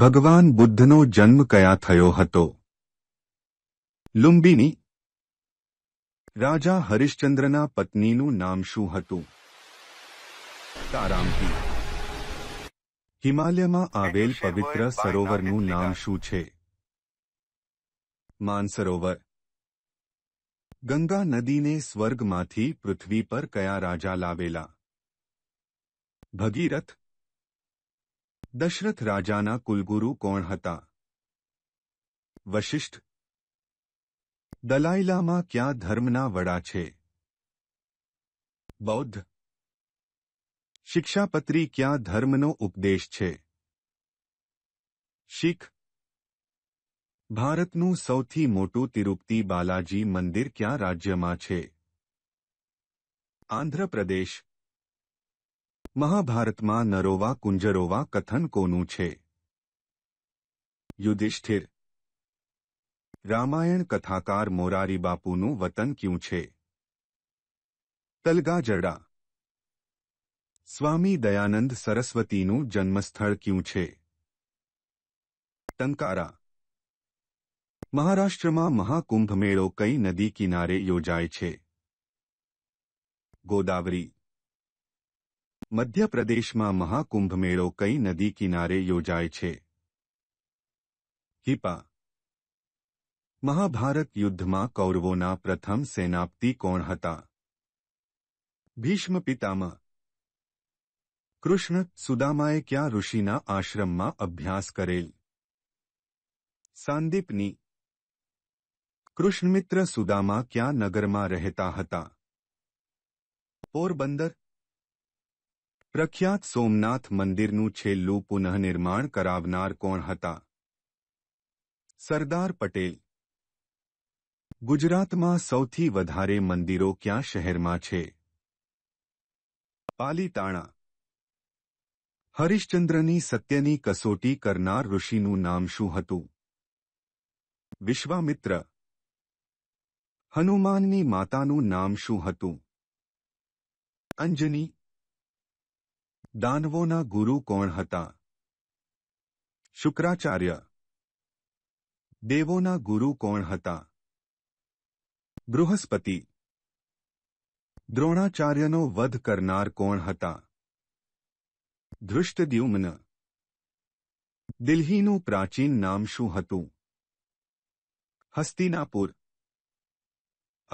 ભગવાન બુદ્ધનો જન્મ કયા થયો હતો લુંબિની રાજા હરિશ્ચંદ્રના પત્નીનું નામ શું હતું તારામતી હિમાલયમાં આવેલ પવિત્ર સરોવરનું નામ શું છે માનસરોવર ગંગા નદીને સ્વર્ગમાંથી પૃથ્વી પર કયા રાજા લાવેલા ભગીરથ દશરથ રાજાના કુલગુરુ કોણ હતા વશિષ્ઠ દલાઈલામાં ક્યાં ધર્મના વડા છે બૌદ્ધ શિક્ષાપત્રી ક્યાં ધર્મનો ઉપદેશ છે શીખ ભારતનું સૌથી મોટું તિરુપતિ બાલાજી મંદિર ક્યાં રાજ્યમાં છે આંધ્રપ્રદેશ મહાભારતમાં નરોવા કુંજરોવા કથન કોનું છે યુધિષ્ઠિર રામાયણ કથાકાર મોરારી બાપુનું વતન ક્યું છે તલગાજરડા સ્વામી દયાનંદ સરસ્વતીનું જન્મસ્થળ ક્યું છે ટંકારા મહારાષ્ટ્રમાં મહાકુંભ મેળો કઈ નદી કિનારે યોજાય છે ગોદાવરી मध्य प्रदेश में महाकुंभ मेड़ो कई नदी किनारे योजाय हिपा महाभारत युद्ध में कौरवों प्रथम सेनाप्ति कोण हता भीष्म पितामा कृष्ण सुदाए क्या ऋषि आश्रम में अभ्यास करेल सांदीपनी कृष्णमित्र सुदा क्या नगर में रहता हता पोरबंदर પ્રખ્યાત સોમનાથ મંદિરનું છેલ્લું પુનઃનિર્માણ કરાવનાર કોણ હતા સરદાર પટેલ ગુજરાતમાં સૌથી વધારે મંદિરો ક્યાં શહેરમાં છે પાલીતાણા હરિશ્ચંદ્રની સત્યની કસોટી કરનાર ઋષિનું નામ શું હતું વિશ્વામિત્ર હનુમાનની માતાનું નામ શું હતું અંજની દાનવોના ગુરુ કોણ હતા શુક્રાચાર્ય દેવોના ગુરુ કોણ હતા બૃહસ્પતિ દ્રોણાચાર્યનો વધ કરનાર કોણ હતા ધૃષ્ટદ્યુમ્ન દિલ્હીનું પ્રાચીન નામ શું હતું હસ્તિનાપુર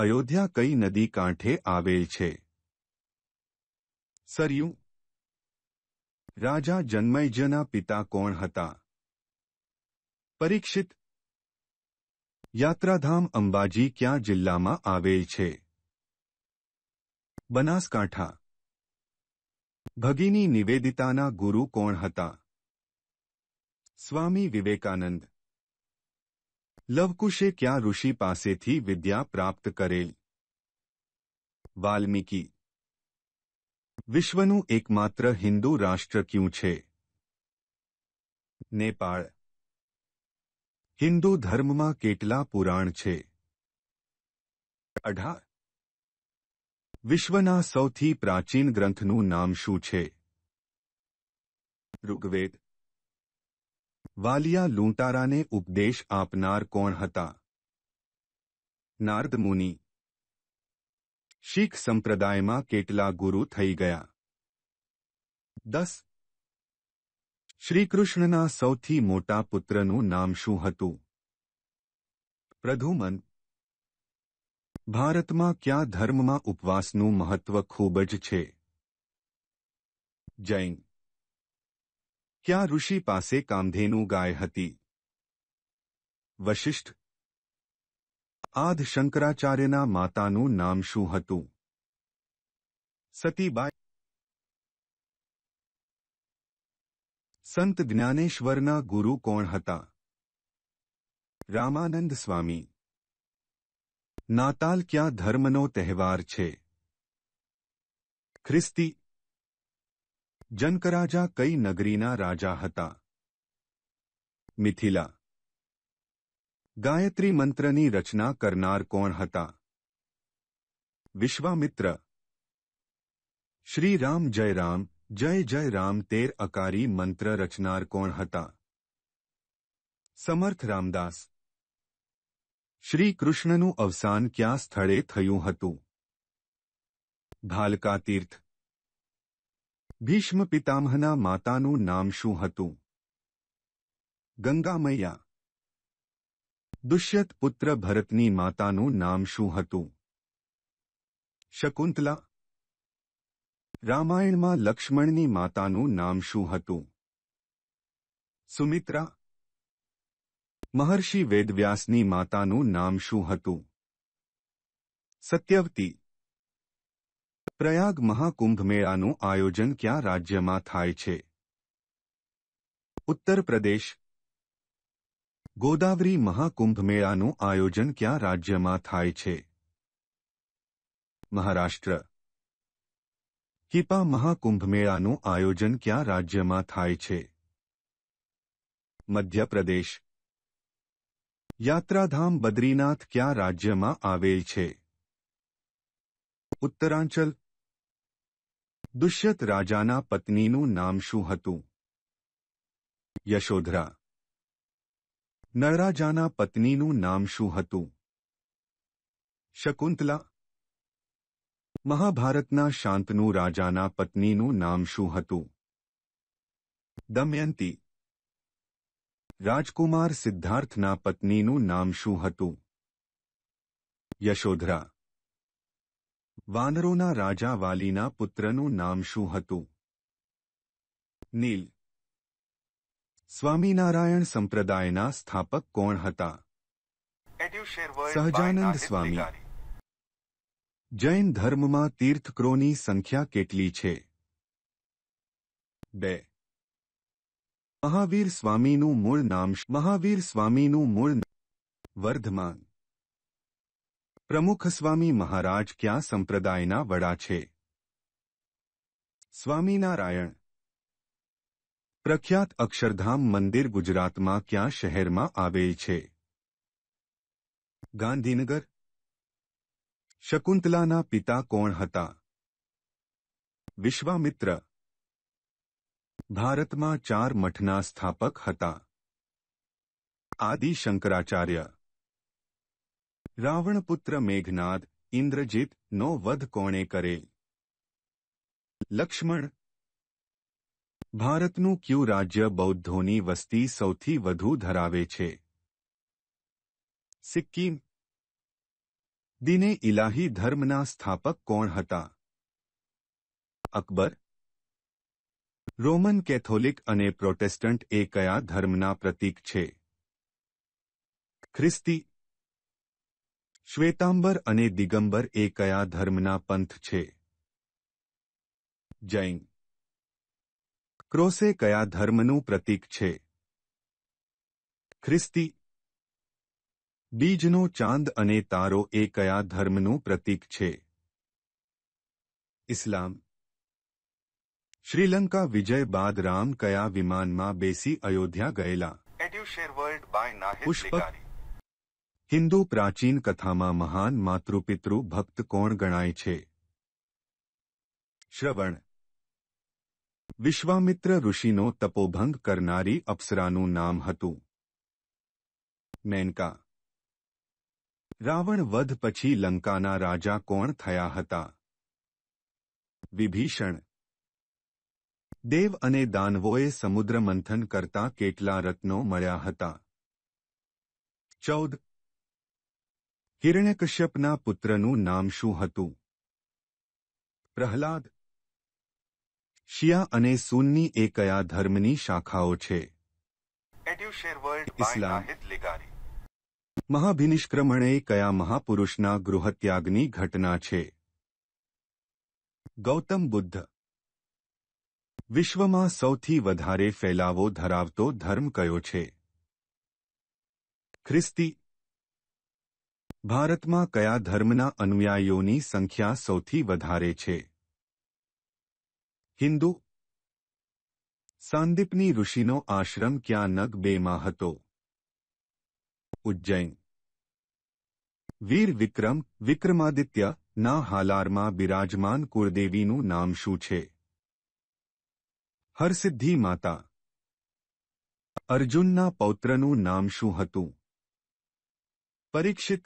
અયોધ્યા કઈ નદી કાંઠે આવેલ છે સરયું રાજા જન્મૈજ્યના પિતા કોણ હતા પરીક્ષિત યાત્રાધામ અંબાજી ક્યાં જિલ્લામાં આવેલ છે બનાસકાંઠા ભગીની નિવેદિતાના ગુરુ કોણ હતા સ્વામી વિવેકાનંદ લવકુશે ક્યાં ઋષિ પાસેથી વિદ્યા પ્રાપ્ત કરેલ વાલ્મીકી વિશ્વનું એકમાત્ર હિન્દુ રાષ્ટ્ર ક્યું છે નેપાળ હિન્દુ ધર્મમાં કેટલા પુરાણ છે અઢાર વિશ્વના સૌથી પ્રાચીન ગ્રંથનું નામ શું છે ઋગ્વેદ વાલિયા લૂંટારાને ઉપદેશ આપનાર કોણ હતા નારદ મુનિ શીખ સંપ્રદાયમાં કેટલા ગુરુ થઈ ગયા દસ શ્રીકૃષ્ણના સૌથી મોટા પુત્રનું નામ શું હતું પ્રધુમન ભારતમાં કયા ધર્મમાં ઉપવાસનું મહત્વ ખૂબ જ છે જૈન ક્યાં ઋષિ પાસે કામધેનુ ગાય હતી વશિષ્ઠ આદ શંકરાચાર્યના માતાનું નામ શું હતું સતીબાઈ સંત જ્ઞાનેશ્વરના ગુરુ કોણ હતા રામાનંદ સ્વામી નાતાલ ક્યાં ધર્મનો તહેવાર છે ખ્રિસ્તી જનકરાજા કઈ નગરીના રાજા હતા મિથિલા ગાયત્રી મંત્રની રચના કરનાર કોણ હતા વિશ્વામિત્ર શ્રી રામ જય રામ જય જય રામ તેર અકારી મંત્ર રચનાર કોણ હતા સમર્થ રામદાસ શ્રી કૃષ્ણનું અવસાન ક્યાં સ્થળે થયું હતું ભાલકા તીર્થ ભીષ્મ પિતામહના માતાનું નામ શું હતું ગંગામૈયા દુષ્યત પુત્ર ભરતની માતાનું નામ શું હતું શકુંતલા રામાયણમાં લક્ષ્મણની માતાનું નામ શું હતું સુમિત્રા મહર્ષિ વેદવ્યાસની માતાનું નામ શું હતું સત્યવતી પ્રયાગ મહાકુંભ મેળાનું આયોજન ક્યાં રાજ્યમાં થાય છે ઉત્તર પ્રદેશ ગોદાવરી મહાકુંભ મેળાનું આયોજન ક્યાં રાજ્યમાં થાય છે મહારાષ્ટ્ર હિપા મહાકુંભ મેળાનું આયોજન ક્યાં રાજ્યમાં થાય છે મધ્યપ્રદેશ યાત્રાધામ બદ્રીનાથ ક્યાં રાજ્યમાં આવેલ છે ઉત્તરાંચલ દુષ્યત રાજાના પત્નીનું નામ શું હતું યશોધરા નળરાજાના પત્નીનું નામ શું હતું શકુંતલા મહાભારતના શાંતનુ રાજાના પત્નીનું નામ શું હતું દમયંતી રાજકુમાર સિદ્ધાર્થના પત્નીનું નામ શું હતું યશોધરા વાનરોના રાજા વાલીના પુત્રનું નામ શું હતું નીલ સ્વામિનારાયણ સંપ્રદાયના સ્થાપક કોણ હતા સહજાનંદ સ્વામી જૈન ધર્મમાં તીર્થકરોની સંખ્યા કેટલી છે બે મહાવીર સ્વામીનું મૂળ નામ મહાવીર સ્વામીનું મૂળ વર્ધમાન પ્રમુખ સ્વામી મહારાજ ક્યાં સંપ્રદાયના વડા છે સ્વામિનારાયણ પ્રખ્યાત અક્ષરધામ મંદિર ગુજરાતમાં ક્યાં શહેરમાં આવેલ છે ગાંધીનગર શકુંતલાના પિતા કોણ હતા વિશ્વામિત્ર ભારતમાં ચાર મઠના સ્થાપક હતા આદિ શંકરાચાર્ય રાવણપુત્ર મેઘનાદ ઇન્દ્રજીત નો વધ કોણે કરે લક્ષ્મણ ભારતનું ક્યુ રાજ્ય બૌદ્ધોની વસ્તી સૌથી વધુ ધરાવે છે સિક્કિમ દિને ઇલાહી ધર્મના સ્થાપક કોણ હતા અકબર રોમન કેથોલિક અને પ્રોટેસ્ટન્ટ એ કયા ધર્મના પ્રતીક છે ખ્રિસ્તી શ્વેતાંબર અને દિગંબર એ કયા ધર્મના પંથ છે જૈન क्रॉस एकया धर्मनु प्रतीक छे ख्रिस्ती डीज नो चांद અને તારો એકયા ધર્મનુ પ્રતીક છે ઇસ્લામ શ્રીલંકા વિજય બાદરામ કયા વિમાન માં બેસી અયોધ્યા ગયેલા કેડ યુ શેર વર્લ્ડ બાય નહિલ લેકારી હિન્દુ પ્રાચીન કથા માં મહાન માતૃપિતૃ ભક્ત કોણ ગણાય છે શ્રવણ વિશ્વામિત્ર ઋષિનો તપોભંગ કરનારી અપ્સરાનું નામ હતું મેનકા રાવણ વધ પછી લંકાના રાજા કોણ થયા હતા વિભીષણ દેવ અને દાનવોએ સમુદ્ર મંથન કરતા કેટલા રત્નો મળ્યા હતા ચૌદ હિરણ્યકશ્યપના પુત્રનું નામ શું હતું પ્રહલાદ શિયા અને સુન્ની એ કયા ધર્મની શાખાઓ છે મહાભિનિષ્ક્રમણે કયા મહાપુરુષના ગૃહત્યાગની ઘટના છે ગૌતમ બુદ્ધ વિશ્વમાં સૌથી વધારે ફેલાવો ધરાવતો ધર્મ કયો છે ખ્રિસ્તી ભારતમાં કયા ધર્મના અનુયાયીઓની સંખ્યા સૌથી વધારે છે હિન્દુ સાંદીપની ઋષિનો આશ્રમ ક્યાં નગ બેમાં હતો ઉજ્જૈન વીર વિક્રમ વિક્રમાદિત્ય ના હાલારમાં બિરાજમાન કુળદેવીનું નામ શું છે હરસિદ્ધિ માતા અર્જુનના પૌત્રનું નામ શું હતું પરીક્ષિત